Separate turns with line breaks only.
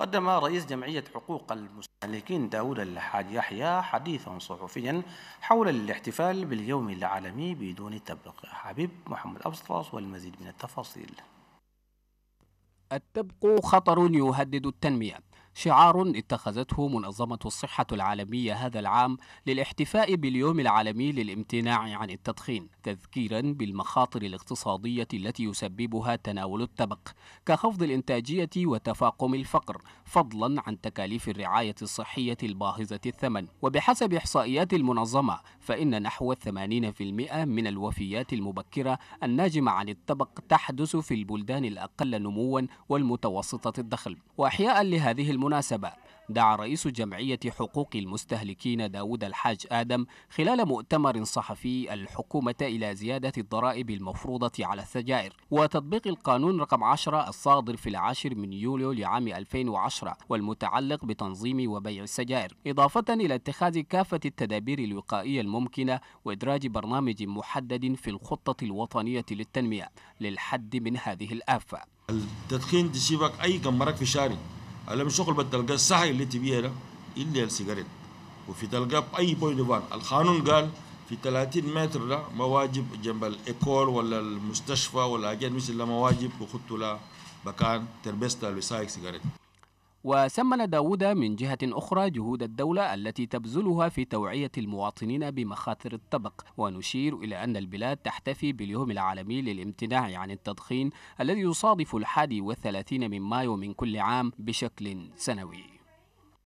قدم رئيس جمعية حقوق المستهلكين داود الحاج يحيى حديثا صحفيا حول الاحتفال باليوم العالمي بدون تبغ حبيب محمد أبصرص والمزيد من التفاصيل التبق خطر يهدد
التنمية شعار اتخذته منظمة الصحة العالمية هذا العام للاحتفاء باليوم العالمي للامتناع عن التدخين تذكيرا بالمخاطر الاقتصادية التي يسببها تناول التبق كخفض الإنتاجية وتفاقم الفقر فضلا عن تكاليف الرعاية الصحية الباهظة الثمن وبحسب إحصائيات المنظمة فإن نحو 80% من الوفيات المبكرة الناجمة عن التبق تحدث في البلدان الأقل نموا والمتوسطة الدخل وأحياء لهذه بالمناسبة دعا رئيس جمعية حقوق المستهلكين داود الحاج آدم خلال مؤتمر صحفي الحكومة إلى زيادة الضرائب المفروضة على السجائر وتطبيق القانون رقم 10 الصادر في العاشر من يوليو لعام 2010 والمتعلق بتنظيم وبيع السجائر إضافة إلى اتخاذ كافة التدابير الوقائية الممكنة وإدراج برنامج محدد في الخطة الوطنية للتنمية
للحد من هذه الآفة التدخين تسيبك أي كمرك في شارع على شغل بتلقى الساحة اللي تبيها ده إلا السيجاريت وفي تلقى أي بوي ديفان القانون قال في 30 متر ده مواجب جنب الإيكول ولا المستشفى ولا أجان مثل مواجب وخدتوا لها مكان تلبسها لسايق سيجاريت
وسمن داود من جهة أخرى جهود الدولة التي تبذلها في توعية المواطنين بمخاطر الطبق ونشير إلى أن البلاد تحتفي باليوم العالمي للامتناع عن التدخين الذي يصادف الحادي والثلاثين من مايو من كل عام بشكل سنوي